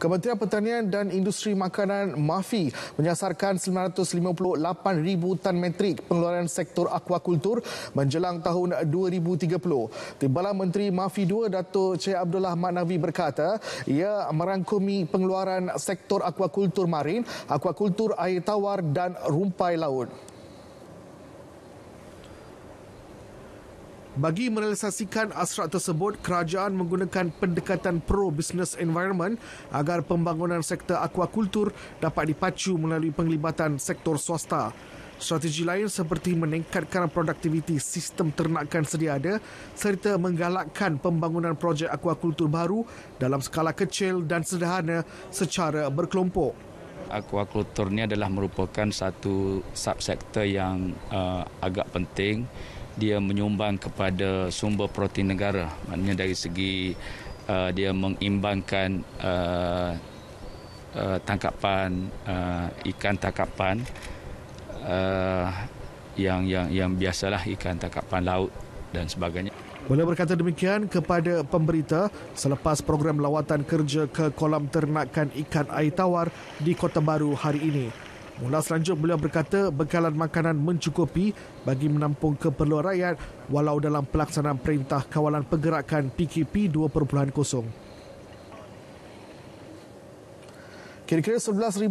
Kementerian Pertanian dan Industri Makanan MAFI menyasarkan ribu tan metrik pengeluaran sektor akuakultur menjelang tahun 2030. Timbalan Menteri MAFI 2 Dato' Cik Abdullah Manavi berkata ia merangkumi pengeluaran sektor akuakultur marin, akuakultur air tawar dan rumpai laut. Bagi merealisasikan asrak tersebut, kerajaan menggunakan pendekatan pro-business environment agar pembangunan sektor akuakultur dapat dipacu melalui penglibatan sektor swasta. Strategi lain seperti meningkatkan produktiviti sistem ternakan sedia ada serta menggalakkan pembangunan projek akuakultur baru dalam skala kecil dan sederhana secara berkelompok. Akuakultur ini adalah merupakan satu subsektor yang uh, agak penting dia menyumbang kepada sumber protein negara. Maknanya dari segi uh, dia mengimbangkan uh, uh, tangkapan uh, ikan tangkapan uh, yang yang yang biasalah ikan tangkapan laut dan sebagainya. Boleh berkata demikian kepada pemberita selepas program lawatan kerja ke kolam ternakan ikan air tawar di Kota Baru hari ini. Mula selanjutnya beliau berkata bekalan makanan mencukupi bagi menampung keperluan rakyat walau dalam pelaksanaan perintah kawalan pergerakan PKP 2.0. Kira-kira 11,000